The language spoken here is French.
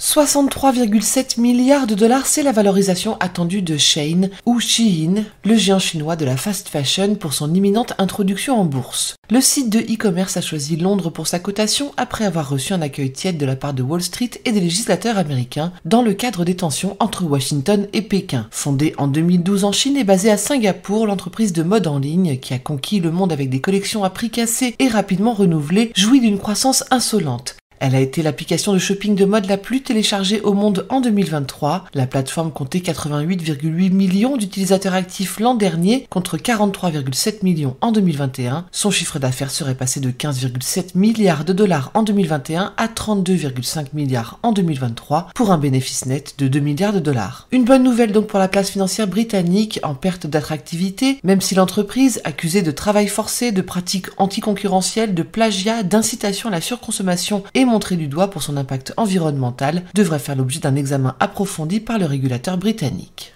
63,7 milliards de dollars, c'est la valorisation attendue de Shane ou Shein, le géant chinois de la fast fashion pour son imminente introduction en bourse. Le site de e-commerce a choisi Londres pour sa cotation après avoir reçu un accueil tiède de la part de Wall Street et des législateurs américains dans le cadre des tensions entre Washington et Pékin. Fondée en 2012 en Chine et basée à Singapour, l'entreprise de mode en ligne qui a conquis le monde avec des collections à prix cassés et rapidement renouvelées jouit d'une croissance insolente. Elle a été l'application de shopping de mode la plus téléchargée au monde en 2023. La plateforme comptait 88,8 millions d'utilisateurs actifs l'an dernier contre 43,7 millions en 2021. Son chiffre d'affaires serait passé de 15,7 milliards de dollars en 2021 à 32,5 milliards en 2023 pour un bénéfice net de 2 milliards de dollars. Une bonne nouvelle donc pour la place financière britannique en perte d'attractivité, même si l'entreprise, accusée de travail forcé, de pratiques anticoncurrentielles, de plagiat, d'incitation à la surconsommation et Montrer du doigt pour son impact environnemental devrait faire l'objet d'un examen approfondi par le régulateur britannique.